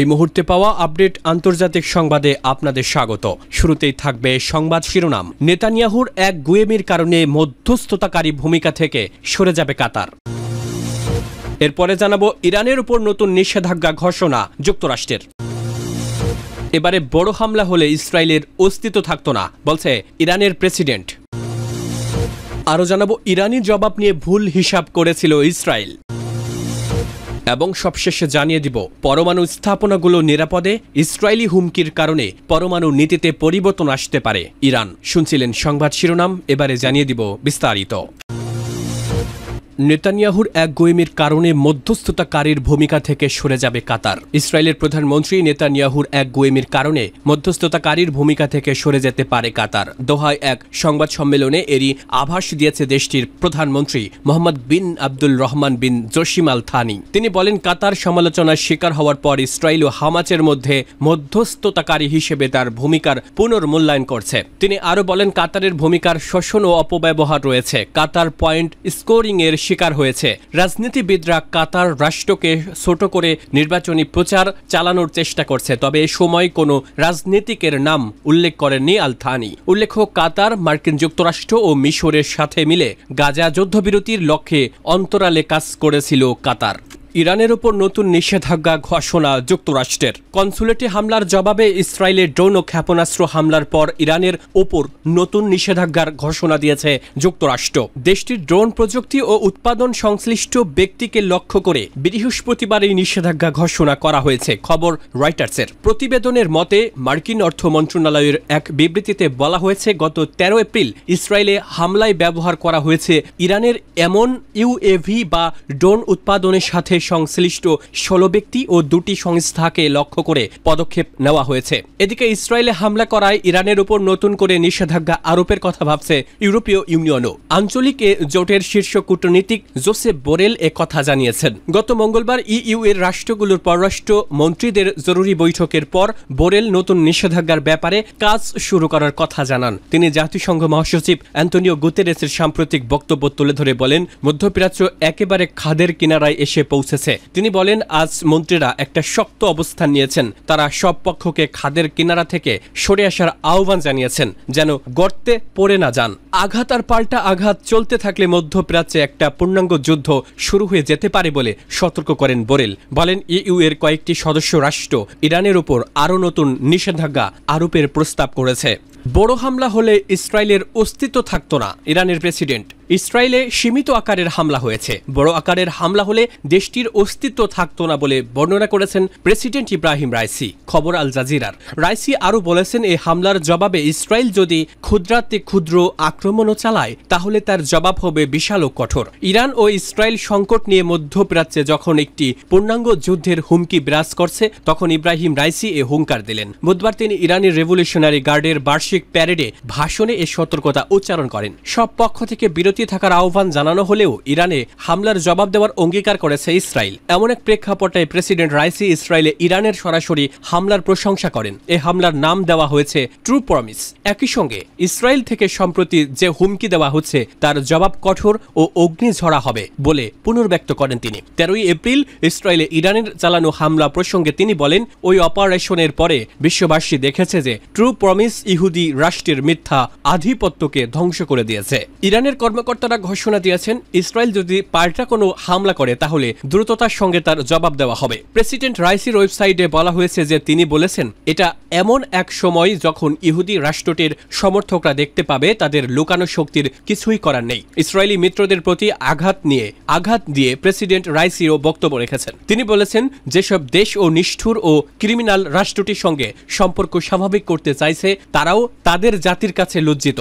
এই মুহূর্তে পাওয়া আপডেট আন্তর্জাতিক সংবাদে আপনাদের স্বাগত শুরুতেই থাকবে সংবাদ শিরোনাম নেতানিয়াহুর এক গুয়েমির কারণে মধ্যস্থতাকারী ভূমিকা থেকে সরে যাবে কাতার এরপরে জানাবো ইরানের উপর নতুন নিষেধাজ্ঞা ঘোষণা যুক্তরাষ্ট্রের এবারে বড় হামলা হলে ইসরায়েলের অস্তিত্ব থাকত না বলছে ইরানের প্রেসিডেন্ট আরও জানাবো ইরানি জবাব নিয়ে ভুল হিসাব করেছিল ইসরায়েল এবং সবশেষে জানিয়ে দিব পরমাণু স্থাপনাগুলো নিরাপদে ইসরায়েলি হুমকির কারণে পরমাণু নীতিতে পরিবর্তন আসতে পারে ইরান শুনছিলেন সংবাদ শিরোনাম এবারে জানিয়ে দিব বিস্তারিত নেতানিয়াহুর এক গোয়েমির কারণে মধ্যস্থতাকারীর ভূমিকা থেকে সরে যাবে কাতার ইসরায়েলের প্রধানমন্ত্রী নেতানিয়াহুর এক গোয়েমির কারণে মধ্যস্থতাকারীর ভূমিকা থেকে সরে যেতে পারে কাতার দোহায় এক সংবাদ সম্মেলনে এরই আভাস দিয়েছে দেশটির প্রধানমন্ত্রী Mohammed bin Abdul Rahman bin Jassim Al Thani তিনি বলেন কাতার সমালোচনার শিকার হওয়ার পর ইসরায়েল ও হামাচের মধ্যে মধ্যস্থতাকারী হিসেবে তার ভূমিকার পুনর্মূল্যায়ন করছে তিনি আরও বলেন কাতারের ভূমিকার শোষণ ও অপব্যবহার রয়েছে কাতার পয়েন্ট স্কোরিং এর শিকার হয়েছে রাজনীতিবিদরা কাতার রাষ্ট্রকে ছোট করে নির্বাচনী প্রচার চালানোর চেষ্টা করছে তবে এ সময় কোনো রাজনীতিকের নাম উল্লেখ করেননি আলথানি উল্লেখ্য কাতার মার্কিন যুক্তরাষ্ট্র ও মিশরের সাথে মিলে গাজা যুদ্ধবিরতির লক্ষ্যে অন্তরালে কাজ করেছিল কাতার ইরানের ওপর নতুন নিষেধাজ্ঞা ঘোষণা যুক্তরাষ্ট্রের কনসুলেটে হামলার জবাবে ইসরায়েলের ড্রোন ও ক্ষেপণাস্ত্র হামলার পর ইরানের ওপর নতুন নিষেধাজ্ঞার ঘোষণা দিয়েছে যুক্তরাষ্ট্র দেশটির ড্রোন প্রযুক্তি ও উৎপাদন সংশ্লিষ্ট ব্যক্তিকে লক্ষ্য করে বৃহস্পতিবার এই নিষেধাজ্ঞা ঘোষণা করা হয়েছে খবর রয়টার্সের প্রতিবেদনের মতে মার্কিন অর্থ মন্ত্রণালয়ের এক বিবৃতিতে বলা হয়েছে গত তেরো এপ্রিল ইসরায়েলে হামলায় ব্যবহার করা হয়েছে ইরানের এমন ইউএভি বা ড্রোন উৎপাদনের সাথে সংশ্লিষ্ট ষোলো ব্যক্তি ও দুটি সংস্থাকে লক্ষ্য করে পদক্ষেপ নেওয়া হয়েছে এদিকে ইসরায়েলে হামলা করায় ইরানের উপর নতুন করে নিষেধাজ্ঞা আরোপের কথা ভাবছে ইউরোপীয় ইউনিয়নও আঞ্চলিক এ জোটের শীর্ষ কূটনীতিক জোসেফ বোরেল এ কথা জানিয়েছেন গত মঙ্গলবার ইইউ এর রাষ্ট্রগুলোর পররাষ্ট্র মন্ত্রীদের জরুরি বৈঠকের পর বোরেল নতুন নিষেধাজ্ঞার ব্যাপারে কাজ শুরু করার কথা জানান তিনি জাতিসংঘ মহাসচিব অ্যান্টনিও গুতেরেসের সাম্প্রতিক বক্তব্য তুলে ধরে বলেন মধ্যপ্রাচ্য একেবারে খাদের কিনারায় এসে পৌঁছে এসেছে তিনি বলেন আজ মন্ত্রীরা একটা শক্ত অবস্থান নিয়েছেন তারা সব পক্ষকে খাদের কিনারা থেকে সরে আসার আহ্বান জানিয়েছেন যেন গর্তে পড়ে না যান আঘাত আর পাল্টা আঘাত চলতে থাকলে মধ্যপ্রাচ্যে একটা পূর্ণাঙ্গ যুদ্ধ শুরু হয়ে যেতে পারে বলে সতর্ক করেন বোরেল বলেন ইউ এর কয়েকটি সদস্য রাষ্ট্র ইরানের উপর আরও নতুন নিষেধাজ্ঞা আরোপের প্রস্তাব করেছে বড় হামলা হলে ইসরায়েলের অস্তিত্ব থাকত না ইরানের প্রেসিডেন্ট ইসরায়েলে সীমিত আকারের হামলা হয়েছে বড় আকারের হামলা হলে দেশটির অস্তিত্ব থাকত না বলে বর্ণনা করেছেন প্রেসিডেন্ট ইব্রাহিম রাইসি খবর আল জাজিরার রাইসি আরও বলেছেন এই হামলার জবাবে ইসরায়েল যদি ক্ষুদ্রাতে ক্ষুদ্র আক্রমণও চালায় তাহলে তার জবাব হবে বিশাল ও কঠোর ইরান ও ইসরায়েল সংকট নিয়ে মধ্যপ্রাচ্যে যখন একটি পূর্ণাঙ্গ যুদ্ধের হুমকি বিরাজ করছে তখন ইব্রাহিম রাইসি এ হুঙ্কার দিলেন বুধবার তিনি ইরানের রেভলিউশনারি গার্ডের বার্ষিক প্যারেডে ভাষণে এ সতর্কতা উচ্চারণ করেন সব পক্ষ থেকে বিরোধী বিরতি থাকার আহ্বান জানানো হলেও ইরানে হামলার জবাব দেওয়ার অঙ্গীকার করেছে ইসরায়েল এমন এক প্রেক্ষাপটে প্রেসিডেন্ট রাইসি ইসরায়েলে ইরানের সরাসরি হামলার প্রশংসা করেন এ হামলার নাম দেওয়া হয়েছে ট্রু প্রমিস একই সঙ্গে ইসরায়েল থেকে সম্প্রতি যে হুমকি দেওয়া হচ্ছে তার জবাব কঠোর ও অগ্নিঝরা হবে বলে পুনর্ব্যক্ত করেন তিনি তেরোই এপ্রিল ইসরায়েলে ইরানের চালানো হামলা প্রসঙ্গে তিনি বলেন ওই অপারেশনের পরে বিশ্ববাসী দেখেছে যে ট্রু প্রমিস ইহুদি রাষ্ট্রের মিথ্যা আধিপত্যকে ধ্বংস করে দিয়েছে ইরানের কর্ম কর্মকর্তারা ঘোষণা দিয়েছেন ইসরায়েল যদি পাল্টা কোনো হামলা করে তাহলে দ্রুততার সঙ্গে তার জবাব দেওয়া হবে প্রেসিডেন্ট রাইসির ওয়েবসাইটে বলা হয়েছে যে তিনি বলেছেন এটা এমন এক সময় যখন ইহুদি রাষ্ট্রটির সমর্থকরা দেখতে পাবে তাদের লুকানো শক্তির কিছুই করার নেই ইসরায়েলি মিত্রদের প্রতি আঘাত নিয়ে আঘাত দিয়ে প্রেসিডেন্ট রাইসিরও বক্তব্য রেখেছেন তিনি বলেছেন যেসব দেশ ও নিষ্ঠুর ও ক্রিমিনাল রাষ্ট্রটির সঙ্গে সম্পর্ক স্বাভাবিক করতে চাইছে তারাও তাদের জাতির কাছে লজ্জিত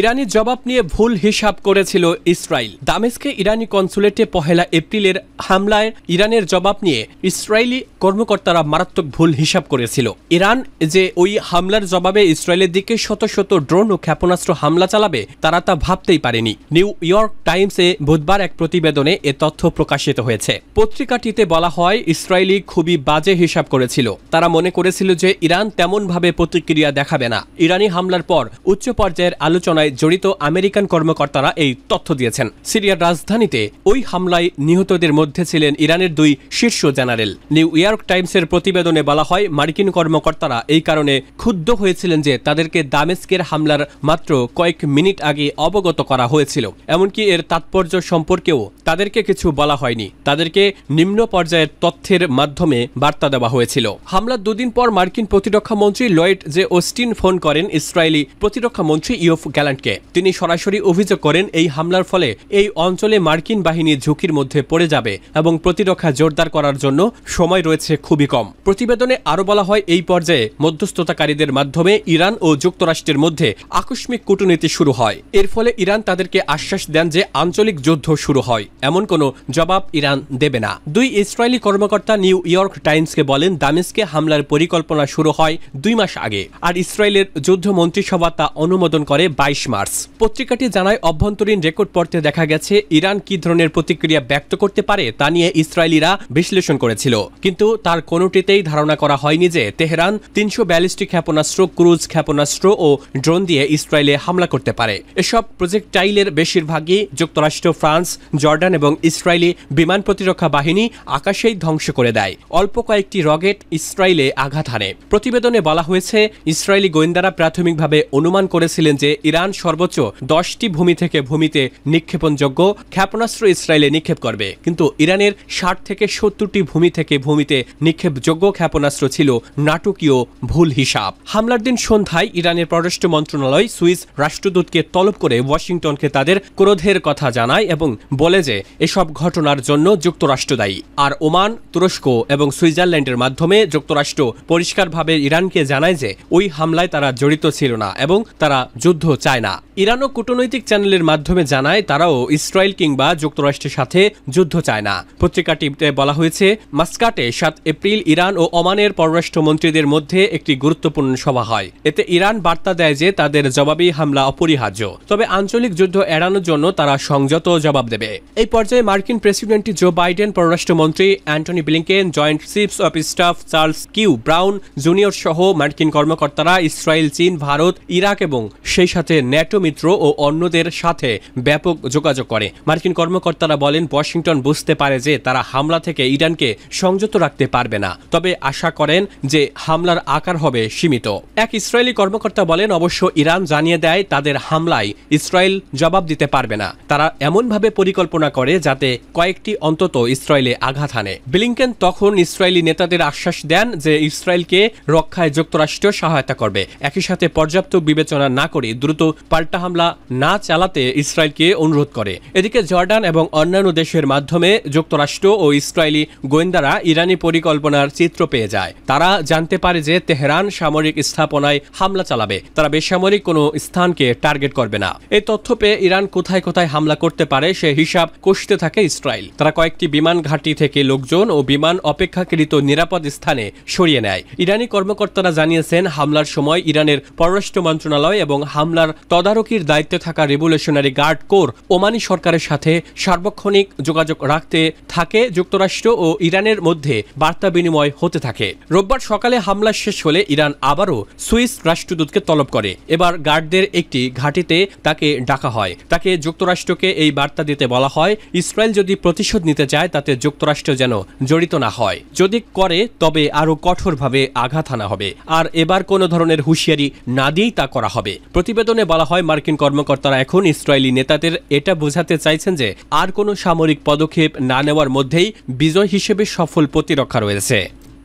ইরানি জবাব নিয়ে ভুল হিসাব করেছিল ইসরায়েল দামেস্কে ইরানি কনসুলেটে পহেলা এপ্রিলের হামলায় ইরানের জবাব নিয়ে ইসরায়েলি কর্মকর্তারা মারাত্মক ভুল হিসাব করেছিল ইরান যে ওই হামলার জবাবে ইসরায়েলের দিকে শত শত ড্রোন ও ক্ষেপণাস্ত্র হামলা চালাবে তারা তা ভাবতেই পারেনি নিউ ইয়র্ক টাইমসে বুধবার এক প্রতিবেদনে এ তথ্য প্রকাশিত হয়েছে পত্রিকাটিতে বলা হয় ইসরায়েলি খুবই বাজে হিসাব করেছিল তারা মনে করেছিল যে ইরান তেমনভাবে প্রতিক্রিয়া দেখাবে না ইরানি হামলার পর উচ্চ পর্যায়ের আলোচনায় হামলায় জড়িত আমেরিকান কর্মকর্তারা এই তথ্য দিয়েছেন সিরিয়ার রাজধানীতে ওই হামলায় নিহতদের মধ্যে ছিলেন ইরানের দুই শীর্ষ জেনারেল নিউ ইয়র্ক টাইমসের প্রতিবেদনে বলা হয় মার্কিন কর্মকর্তারা এই কারণে ক্ষুব্ধ হয়েছিলেন যে তাদেরকে দামেস্কের হামলার মাত্র কয়েক মিনিট আগে অবগত করা হয়েছিল এমনকি এর তাৎপর্য সম্পর্কেও তাদেরকে কিছু বলা হয়নি তাদেরকে নিম্ন পর্যায়ের তথ্যের মাধ্যমে বার্তা দেওয়া হয়েছিল হামলার দুদিন পর মার্কিন প্রতিরক্ষা মন্ত্রী লয়েড যে ওস্টিন ফোন করেন ইসরায়েলি প্রতিরক্ষা মন্ত্রী ইউফ গ্যালান প্রেসিডেন্টকে তিনি সরাসরি অভিযোগ করেন এই হামলার ফলে এই অঞ্চলে মার্কিন বাহিনী ঝুঁকির মধ্যে পড়ে যাবে এবং প্রতিরক্ষা জোরদার করার জন্য সময় রয়েছে খুবই কম প্রতিবেদনে আরও বলা হয় এই পর্যায়ে মধ্যস্থতাকারীদের মাধ্যমে ইরান ও যুক্তরাষ্ট্রের মধ্যে আকস্মিক কূটনীতি শুরু হয় এর ফলে ইরান তাদেরকে আশ্বাস দেন যে আঞ্চলিক যুদ্ধ শুরু হয় এমন কোনো জবাব ইরান দেবে না দুই ইসরায়েলি কর্মকর্তা নিউ ইয়র্ক টাইমসকে বলেন দামেস্কে হামলার পরিকল্পনা শুরু হয় দুই মাস আগে আর ইসরায়েলের যুদ্ধ মন্ত্রিসভা তা অনুমোদন করে বাইশ ২৯ মার্চ পত্রিকাটি জানায় অভ্যন্তরীণ রেকর্ড পড়তে দেখা গেছে ইরান কি ধরনের প্রতিক্রিয়া ব্যক্ত করতে পারে তা নিয়ে ইসরায়েলিরা বিশ্লেষণ করেছিল কিন্তু তার কোনোটিতেই ধারণা করা হয়নি যে তেহরান তিনশো ব্যালিস্টিক ক্ষেপণাস্ত্র ক্রুজ ক্ষেপণাস্ত্র ও ড্রোন দিয়ে ইসরায়েলে হামলা করতে পারে এসব প্রজেক্টাইলের বেশিরভাগই যুক্তরাষ্ট্র ফ্রান্স জর্ডান এবং ইসরায়েলি বিমান প্রতিরক্ষা বাহিনী আকাশেই ধ্বংস করে দেয় অল্প কয়েকটি রকেট ইসরায়েলে আঘাত হানে প্রতিবেদনে বলা হয়েছে ইসরায়েলি গোয়েন্দারা প্রাথমিকভাবে অনুমান করেছিলেন যে ইরান ইরান সর্বোচ্চ দশটি ভূমি থেকে ভূমিতে নিক্ষেপণযোগ্য ক্ষেপণাস্ত্র ইসরায়েলে নিক্ষেপ করবে কিন্তু ইরানের ষাট থেকে সত্তরটি ভূমি থেকে ভূমিতে নিক্ষেপযোগ্য ক্ষেপণাস্ত্র ছিল নাটকীয় ভুল হিসাব হামলার দিন সন্ধ্যায় ইরানের পররাষ্ট্র মন্ত্রণালয় সুইস রাষ্ট্রদূতকে তলব করে ওয়াশিংটনকে তাদের ক্রোধের কথা জানায় এবং বলে যে এসব ঘটনার জন্য যুক্তরাষ্ট্র দায়ী আর ওমান তুরস্ক এবং সুইজারল্যান্ডের মাধ্যমে যুক্তরাষ্ট্র পরিষ্কারভাবে ইরানকে জানায় যে ওই হামলায় তারা জড়িত ছিল না এবং তারা যুদ্ধ চায় চায় না ইরানও কূটনৈতিক চ্যানেলের মাধ্যমে জানায় তারাও ইসরায়েল কিংবা যুক্তরাষ্ট্রের সাথে যুদ্ধ চায় না পত্রিকাটিতে বলা হয়েছে মাস্কাটে সাত এপ্রিল ইরান ও ওমানের পররাষ্ট্রমন্ত্রীদের মধ্যে একটি গুরুত্বপূর্ণ সভা হয় এতে ইরান বার্তা দেয় যে তাদের জবাবি হামলা অপরিহার্য তবে আঞ্চলিক যুদ্ধ এড়ানোর জন্য তারা সংযত জবাব দেবে এই পর্যায়ে মার্কিন প্রেসিডেন্ট জো বাইডেন পররাষ্ট্রমন্ত্রী Antony Blinken joint chiefs of staff Charles Q Brown junior সহ মার্কিন কর্মকর্তারা ইসরায়েল চীন ভারত ইরাক এবং সেই সাথে ন্যাটো মিত্র ও অন্যদের সাথে ব্যাপক যোগাযোগ করে মার্কিন কর্মকর্তারা বলেন ওয়াশিংটন বুঝতে পারে যে তারা হামলা থেকে ইরানকে সংযত রাখতে পারবে না তবে আশা করেন যে হামলার আকার হবে সীমিত এক ইসরায়েলি কর্মকর্তা বলেন অবশ্য ইরান জানিয়ে দেয় তাদের হামলায় ইসরায়েল জবাব দিতে পারবে না তারা এমনভাবে পরিকল্পনা করে যাতে কয়েকটি অন্তত ইসরায়েলে আঘাত হানে ব্লিংকেন তখন ইসরায়েলি নেতাদের আশ্বাস দেন যে ইসরায়েলকে রক্ষায় যুক্তরাষ্ট্র সহায়তা করবে একই সাথে পর্যাপ্ত বিবেচনা না করে দ্রুত পাল্টা হামলা না চালাতে ইসরায়েলকে অনুরোধ করে এদিকে জর্ডান এবং অন্যান্য দেশের মাধ্যমে যুক্তরাষ্ট্র ও ইসরায়েলি গোয়েন্দারা ইরানি পরিকল্পনার চিত্র পেয়ে যায় তারা জানতে পারে যে তেহরান সামরিক স্থাপনায় হামলা চালাবে তারা বেসামরিক কোনো স্থানকে টার্গেট করবে না এই তথ্য পেয়ে ইরান কোথায় কোথায় হামলা করতে পারে সে হিসাব কষতে থাকে ইসরায়েল তারা কয়েকটি বিমান ঘাঁটি থেকে লোকজন ও বিমান অপেক্ষাকৃত নিরাপদ স্থানে সরিয়ে নেয় ইরানি কর্মকর্তারা জানিয়েছেন হামলার সময় ইরানের পররাষ্ট্র মন্ত্রণালয় এবং হামলার তদারকির দায়িত্বে থাকা রেভলিউশনারি গার্ড কোর ওমানি সরকারের সাথে সার্বক্ষণিক যোগাযোগ রাখতে থাকে যুক্তরাষ্ট্র ও ইরানের মধ্যে বার্তা বিনিময় হতে থাকে রোববার সকালে হামলা শেষ হলে ইরান আবারও সুইস রাষ্ট্রদূতকে তলব করে এবার গার্ডদের একটি ঘাঁটিতে তাকে ডাকা হয় তাকে যুক্তরাষ্ট্রকে এই বার্তা দিতে বলা হয় ইসরায়েল যদি প্রতিশোধ নিতে চায় তাতে যুক্তরাষ্ট্র যেন জড়িত না হয় যদি করে তবে আরও কঠোরভাবে আঘাত আনা হবে আর এবার কোনো ধরনের হুঁশিয়ারি না দিয়েই তা করা হবে প্রতিবেদনে বলা হয় মার্কিন কর্মকর্তারা এখন ইসরায়েলি নেতাদের এটা বোঝাতে চাইছেন যে আর কোনো সামরিক পদক্ষেপ না নেওয়ার মধ্যেই বিজয় হিসেবে সফল প্রতিরক্ষা রয়েছে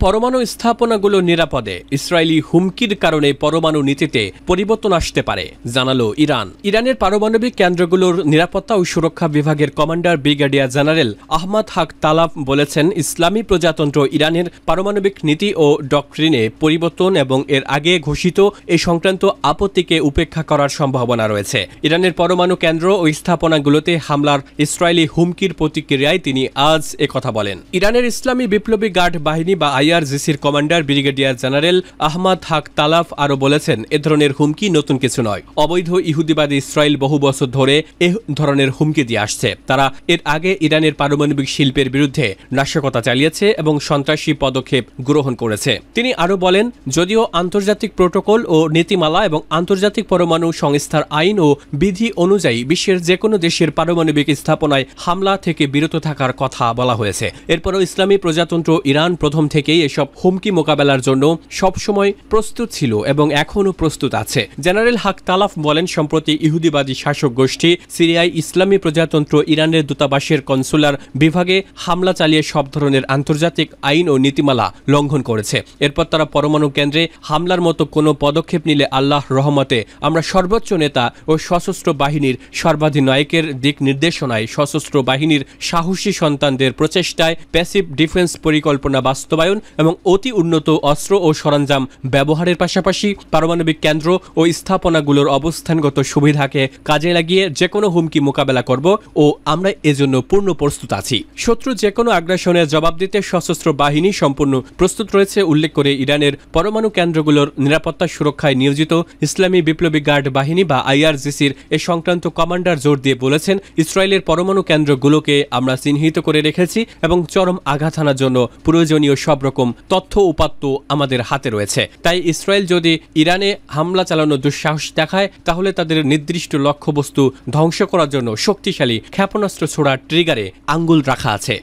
পরমাণু স্থাপনাগুলো নিরাপদে ইসরায়েলি হুমকির কারণে পরমাণু নীতিতে পরিবর্তন আসতে পারে জানালো ইরান ইরানের পারমাণবিক কেন্দ্রগুলোর নিরাপত্তা ও সুরক্ষা বিভাগের কমান্ডার ব্রিগেডিয়ার জেনারেল আহমদ হাক তালাব বলেছেন ইসলামী প্রজাতন্ত্র ইরানের পারমাণবিক নীতি ও ডক্ট্রিনে পরিবর্তন এবং এর আগে ঘোষিত এ সংক্রান্ত আপত্তিকে উপেক্ষা করার সম্ভাবনা রয়েছে ইরানের পরমাণু কেন্দ্র ও স্থাপনাগুলোতে হামলার ইসরায়েলি হুমকির প্রতিক্রিয়ায় তিনি আজ একথা বলেন ইরানের ইসলামী বিপ্লবী গার্ড বাহিনী বা আই আইআরজিসির commander brigadier general Ahmad Haghtalab আরও বলেছেন এ ধরনের হুমকি নতুন কিছু নয় অবৈধ ইহুদিবাদী ইসরায়েল বহু বছর ধরে এ ধরনের হুমকি দিয়ে আসছে তারা এর আগে ইরানের পারমাণবিক শিল্পের বিরুদ্ধে নাশকতা চালিয়েছে এবং সন্ত্রাসী পদক্ষেপ গ্রহণ করেছে তিনি আরও বলেন যদিও আন্তর্জাতিক প্রোটোকল ও নীতিমালা এবং আন্তর্জাতিক পরমাণু সংস্থার আইন ও বিধি অনুযায়ী বিশ্বের যে কোনো দেশের পারমাণবিক স্থাপনায় হামলা থেকে বিরত থাকার কথা বলা হয়েছে এরপরও ইসলামী প্রজাতন্ত্র ইরান প্রথম থেকেই এসব হুমকি মোকাবেলার জন্য সবসময় প্রস্তুত ছিল এবং এখনও প্রস্তুত আছে জেনারেল হাক তালাফ বলেন সম্প্রতি ইহুদিবাদী শাসক গোষ্ঠী সিরিয়ায় ইসলামী প্রজাতন্ত্র ইরানের দূতাবাসের কনসুলার বিভাগে হামলা চালিয়ে সব ধরনের আন্তর্জাতিক আইন ও নীতিমালা লঙ্ঘন করেছে এরপর তারা পরমাণু কেন্দ্রে হামলার মতো কোনো পদক্ষেপ নিলে আল্লাহ রহমতে আমরা সর্বোচ্চ নেতা ও সশস্ত্র বাহিনীর সর্বাধিনায়কের দিক নির্দেশনায় সশস্ত্র বাহিনীর সাহসী সন্তানদের প্রচেষ্টায় প্যাসিভ ডিফেন্স পরিকল্পনা বাস্তবায়ন এবং অতি উন্নত অস্ত্র ও সরঞ্জাম ব্যবহারের পাশাপাশি পারমাণবিক কেন্দ্র ও স্থাপনাগুলোর অবস্থানগত সুবিধাকে কাজে লাগিয়ে যে কোনো হুমকি মোকাবেলা করব ও আমরা এজন্য পূর্ণ প্রস্তুত আছি শত্রু যে কোনো আগ্রাসনের জবাব দিতে সশস্ত্র বাহিনী সম্পূর্ণ প্রস্তুত রয়েছে উল্লেখ করে ইরানের পরমাণু কেন্দ্রগুলোর নিরাপত্তা সুরক্ষায় নিয়োজিত ইসলামী বিপ্লবী গার্ড বাহিনী বা আইআরজিসির এ সংক্রান্ত কমান্ডার জোর দিয়ে বলেছেন ইসরায়েলের পরমাণু কেন্দ্রগুলোকে আমরা চিহ্নিত করে রেখেছি এবং চরম আঘাত আনার জন্য প্রয়োজনীয় সব রকম রকম তথ্য উপাত্ত আমাদের হাতে রয়েছে তাই ইসরায়েল যদি ইরানে হামলা চালানোর দুঃসাহস দেখায় তাহলে তাদের নির্দিষ্ট লক্ষ্যবস্তু ধ্বংস করার জন্য শক্তিশালী ক্ষেপণাস্ত্র ছোড়ার ট্রিগারে আঙ্গুল রাখা আছে